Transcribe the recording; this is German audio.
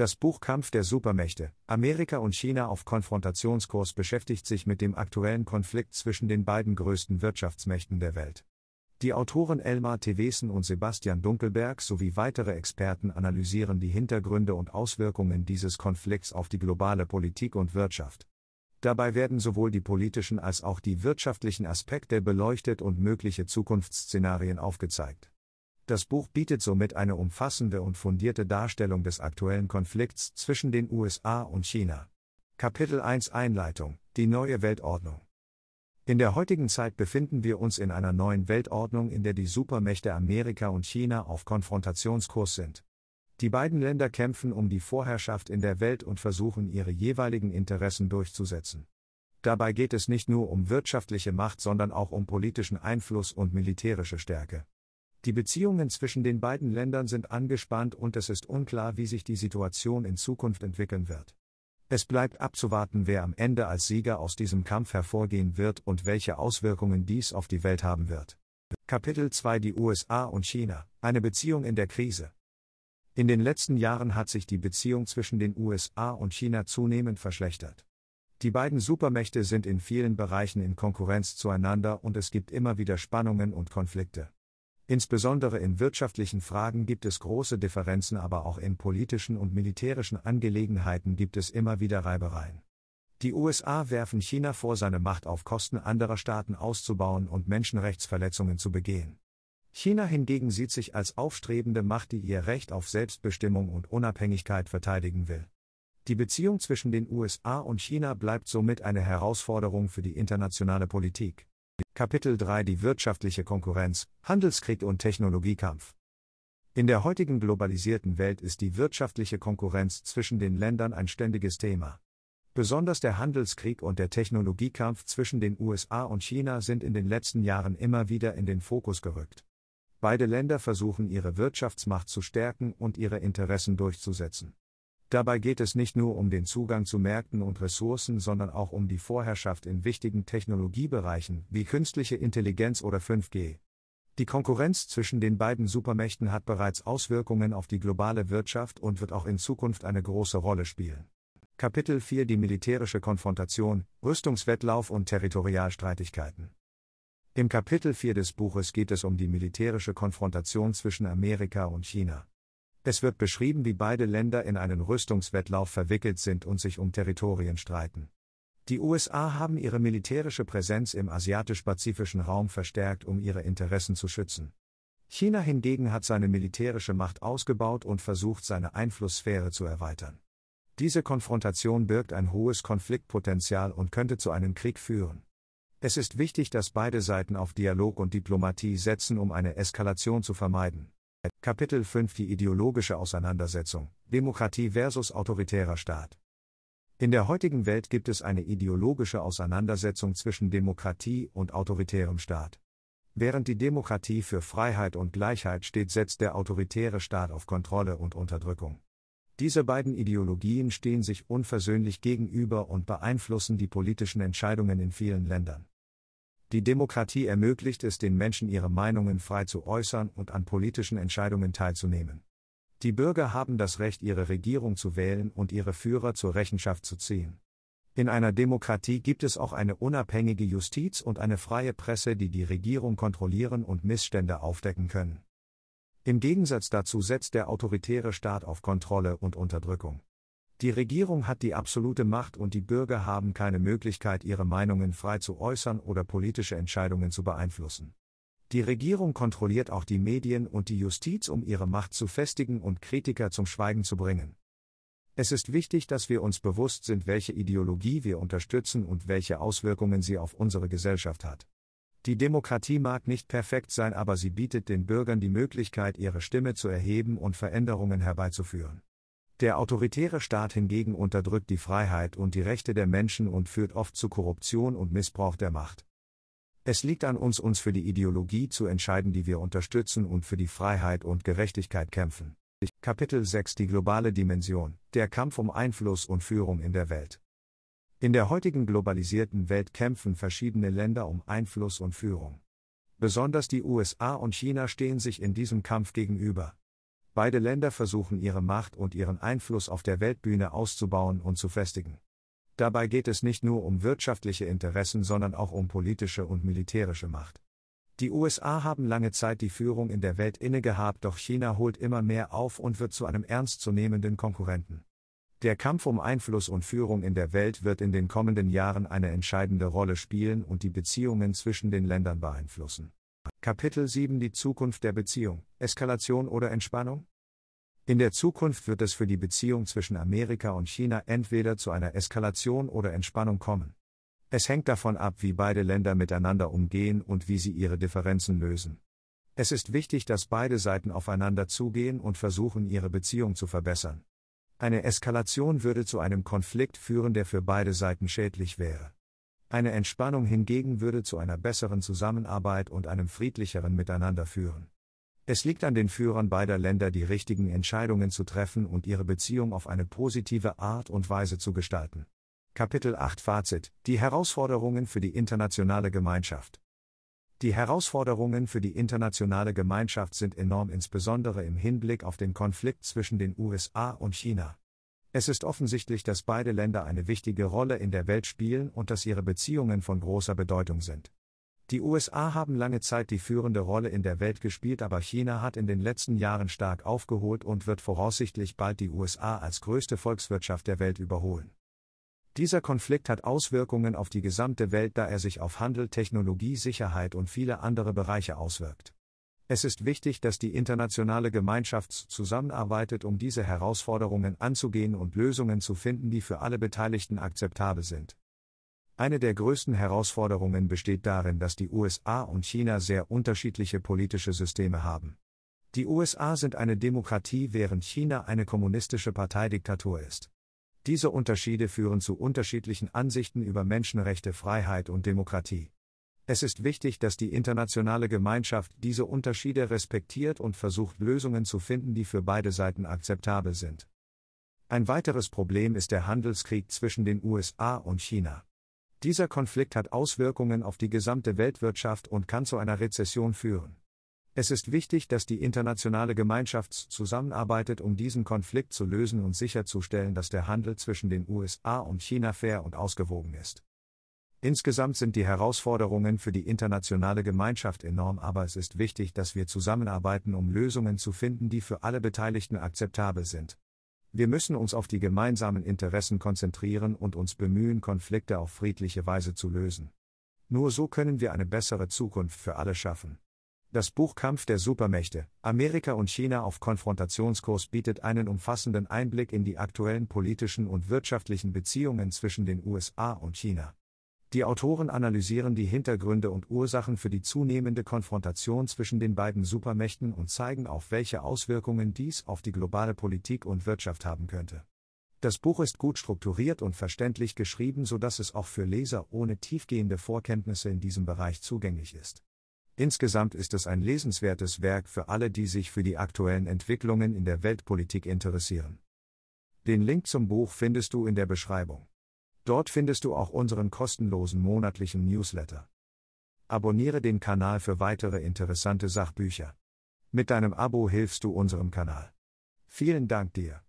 Das Buch Kampf der Supermächte, Amerika und China auf Konfrontationskurs beschäftigt sich mit dem aktuellen Konflikt zwischen den beiden größten Wirtschaftsmächten der Welt. Die Autoren Elmar Tewesen und Sebastian Dunkelberg sowie weitere Experten analysieren die Hintergründe und Auswirkungen dieses Konflikts auf die globale Politik und Wirtschaft. Dabei werden sowohl die politischen als auch die wirtschaftlichen Aspekte beleuchtet und mögliche Zukunftsszenarien aufgezeigt. Das Buch bietet somit eine umfassende und fundierte Darstellung des aktuellen Konflikts zwischen den USA und China. Kapitel 1 Einleitung Die neue Weltordnung In der heutigen Zeit befinden wir uns in einer neuen Weltordnung, in der die Supermächte Amerika und China auf Konfrontationskurs sind. Die beiden Länder kämpfen um die Vorherrschaft in der Welt und versuchen ihre jeweiligen Interessen durchzusetzen. Dabei geht es nicht nur um wirtschaftliche Macht, sondern auch um politischen Einfluss und militärische Stärke. Die Beziehungen zwischen den beiden Ländern sind angespannt und es ist unklar, wie sich die Situation in Zukunft entwickeln wird. Es bleibt abzuwarten, wer am Ende als Sieger aus diesem Kampf hervorgehen wird und welche Auswirkungen dies auf die Welt haben wird. Kapitel 2 Die USA und China, eine Beziehung in der Krise. In den letzten Jahren hat sich die Beziehung zwischen den USA und China zunehmend verschlechtert. Die beiden Supermächte sind in vielen Bereichen in Konkurrenz zueinander und es gibt immer wieder Spannungen und Konflikte. Insbesondere in wirtschaftlichen Fragen gibt es große Differenzen, aber auch in politischen und militärischen Angelegenheiten gibt es immer wieder Reibereien. Die USA werfen China vor, seine Macht auf Kosten anderer Staaten auszubauen und Menschenrechtsverletzungen zu begehen. China hingegen sieht sich als aufstrebende Macht, die ihr Recht auf Selbstbestimmung und Unabhängigkeit verteidigen will. Die Beziehung zwischen den USA und China bleibt somit eine Herausforderung für die internationale Politik. Kapitel 3 Die wirtschaftliche Konkurrenz, Handelskrieg und Technologiekampf. In der heutigen globalisierten Welt ist die wirtschaftliche Konkurrenz zwischen den Ländern ein ständiges Thema. Besonders der Handelskrieg und der Technologiekampf zwischen den USA und China sind in den letzten Jahren immer wieder in den Fokus gerückt. Beide Länder versuchen ihre Wirtschaftsmacht zu stärken und ihre Interessen durchzusetzen. Dabei geht es nicht nur um den Zugang zu Märkten und Ressourcen, sondern auch um die Vorherrschaft in wichtigen Technologiebereichen wie künstliche Intelligenz oder 5G. Die Konkurrenz zwischen den beiden Supermächten hat bereits Auswirkungen auf die globale Wirtschaft und wird auch in Zukunft eine große Rolle spielen. Kapitel 4 Die militärische Konfrontation, Rüstungswettlauf und Territorialstreitigkeiten. Im Kapitel 4 des Buches geht es um die militärische Konfrontation zwischen Amerika und China. Es wird beschrieben, wie beide Länder in einen Rüstungswettlauf verwickelt sind und sich um Territorien streiten. Die USA haben ihre militärische Präsenz im asiatisch-pazifischen Raum verstärkt, um ihre Interessen zu schützen. China hingegen hat seine militärische Macht ausgebaut und versucht, seine Einflusssphäre zu erweitern. Diese Konfrontation birgt ein hohes Konfliktpotenzial und könnte zu einem Krieg führen. Es ist wichtig, dass beide Seiten auf Dialog und Diplomatie setzen, um eine Eskalation zu vermeiden. Kapitel 5 Die ideologische Auseinandersetzung Demokratie versus autoritärer Staat. In der heutigen Welt gibt es eine ideologische Auseinandersetzung zwischen Demokratie und autoritärem Staat. Während die Demokratie für Freiheit und Gleichheit steht, setzt der autoritäre Staat auf Kontrolle und Unterdrückung. Diese beiden Ideologien stehen sich unversöhnlich gegenüber und beeinflussen die politischen Entscheidungen in vielen Ländern. Die Demokratie ermöglicht es den Menschen, ihre Meinungen frei zu äußern und an politischen Entscheidungen teilzunehmen. Die Bürger haben das Recht, ihre Regierung zu wählen und ihre Führer zur Rechenschaft zu ziehen. In einer Demokratie gibt es auch eine unabhängige Justiz und eine freie Presse, die die Regierung kontrollieren und Missstände aufdecken können. Im Gegensatz dazu setzt der autoritäre Staat auf Kontrolle und Unterdrückung. Die Regierung hat die absolute Macht und die Bürger haben keine Möglichkeit, ihre Meinungen frei zu äußern oder politische Entscheidungen zu beeinflussen. Die Regierung kontrolliert auch die Medien und die Justiz, um ihre Macht zu festigen und Kritiker zum Schweigen zu bringen. Es ist wichtig, dass wir uns bewusst sind, welche Ideologie wir unterstützen und welche Auswirkungen sie auf unsere Gesellschaft hat. Die Demokratie mag nicht perfekt sein, aber sie bietet den Bürgern die Möglichkeit, ihre Stimme zu erheben und Veränderungen herbeizuführen. Der autoritäre Staat hingegen unterdrückt die Freiheit und die Rechte der Menschen und führt oft zu Korruption und Missbrauch der Macht. Es liegt an uns, uns für die Ideologie zu entscheiden, die wir unterstützen und für die Freiheit und Gerechtigkeit kämpfen. Kapitel 6 Die globale Dimension, der Kampf um Einfluss und Führung in der Welt. In der heutigen globalisierten Welt kämpfen verschiedene Länder um Einfluss und Führung. Besonders die USA und China stehen sich in diesem Kampf gegenüber. Beide Länder versuchen ihre Macht und ihren Einfluss auf der Weltbühne auszubauen und zu festigen. Dabei geht es nicht nur um wirtschaftliche Interessen, sondern auch um politische und militärische Macht. Die USA haben lange Zeit die Führung in der Welt innegehabt, doch China holt immer mehr auf und wird zu einem ernstzunehmenden Konkurrenten. Der Kampf um Einfluss und Führung in der Welt wird in den kommenden Jahren eine entscheidende Rolle spielen und die Beziehungen zwischen den Ländern beeinflussen. Kapitel 7 Die Zukunft der Beziehung, Eskalation oder Entspannung? In der Zukunft wird es für die Beziehung zwischen Amerika und China entweder zu einer Eskalation oder Entspannung kommen. Es hängt davon ab, wie beide Länder miteinander umgehen und wie sie ihre Differenzen lösen. Es ist wichtig, dass beide Seiten aufeinander zugehen und versuchen, ihre Beziehung zu verbessern. Eine Eskalation würde zu einem Konflikt führen, der für beide Seiten schädlich wäre. Eine Entspannung hingegen würde zu einer besseren Zusammenarbeit und einem friedlicheren Miteinander führen. Es liegt an den Führern beider Länder, die richtigen Entscheidungen zu treffen und ihre Beziehung auf eine positive Art und Weise zu gestalten. Kapitel 8 Fazit Die Herausforderungen für die internationale Gemeinschaft. Die Herausforderungen für die internationale Gemeinschaft sind enorm, insbesondere im Hinblick auf den Konflikt zwischen den USA und China. Es ist offensichtlich, dass beide Länder eine wichtige Rolle in der Welt spielen und dass ihre Beziehungen von großer Bedeutung sind. Die USA haben lange Zeit die führende Rolle in der Welt gespielt, aber China hat in den letzten Jahren stark aufgeholt und wird voraussichtlich bald die USA als größte Volkswirtschaft der Welt überholen. Dieser Konflikt hat Auswirkungen auf die gesamte Welt, da er sich auf Handel, Technologie, Sicherheit und viele andere Bereiche auswirkt. Es ist wichtig, dass die internationale Gemeinschaft zusammenarbeitet, um diese Herausforderungen anzugehen und Lösungen zu finden, die für alle Beteiligten akzeptabel sind. Eine der größten Herausforderungen besteht darin, dass die USA und China sehr unterschiedliche politische Systeme haben. Die USA sind eine Demokratie, während China eine kommunistische Parteidiktatur ist. Diese Unterschiede führen zu unterschiedlichen Ansichten über Menschenrechte, Freiheit und Demokratie. Es ist wichtig, dass die internationale Gemeinschaft diese Unterschiede respektiert und versucht Lösungen zu finden, die für beide Seiten akzeptabel sind. Ein weiteres Problem ist der Handelskrieg zwischen den USA und China. Dieser Konflikt hat Auswirkungen auf die gesamte Weltwirtschaft und kann zu einer Rezession führen. Es ist wichtig, dass die internationale Gemeinschaft zusammenarbeitet, um diesen Konflikt zu lösen und sicherzustellen, dass der Handel zwischen den USA und China fair und ausgewogen ist. Insgesamt sind die Herausforderungen für die internationale Gemeinschaft enorm, aber es ist wichtig, dass wir zusammenarbeiten, um Lösungen zu finden, die für alle Beteiligten akzeptabel sind. Wir müssen uns auf die gemeinsamen Interessen konzentrieren und uns bemühen, Konflikte auf friedliche Weise zu lösen. Nur so können wir eine bessere Zukunft für alle schaffen. Das Buch Kampf der Supermächte, Amerika und China auf Konfrontationskurs bietet einen umfassenden Einblick in die aktuellen politischen und wirtschaftlichen Beziehungen zwischen den USA und China. Die Autoren analysieren die Hintergründe und Ursachen für die zunehmende Konfrontation zwischen den beiden Supermächten und zeigen auf, welche Auswirkungen dies auf die globale Politik und Wirtschaft haben könnte. Das Buch ist gut strukturiert und verständlich geschrieben, so dass es auch für Leser ohne tiefgehende Vorkenntnisse in diesem Bereich zugänglich ist. Insgesamt ist es ein lesenswertes Werk für alle, die sich für die aktuellen Entwicklungen in der Weltpolitik interessieren. Den Link zum Buch findest du in der Beschreibung. Dort findest du auch unseren kostenlosen monatlichen Newsletter. Abonniere den Kanal für weitere interessante Sachbücher. Mit deinem Abo hilfst du unserem Kanal. Vielen Dank dir.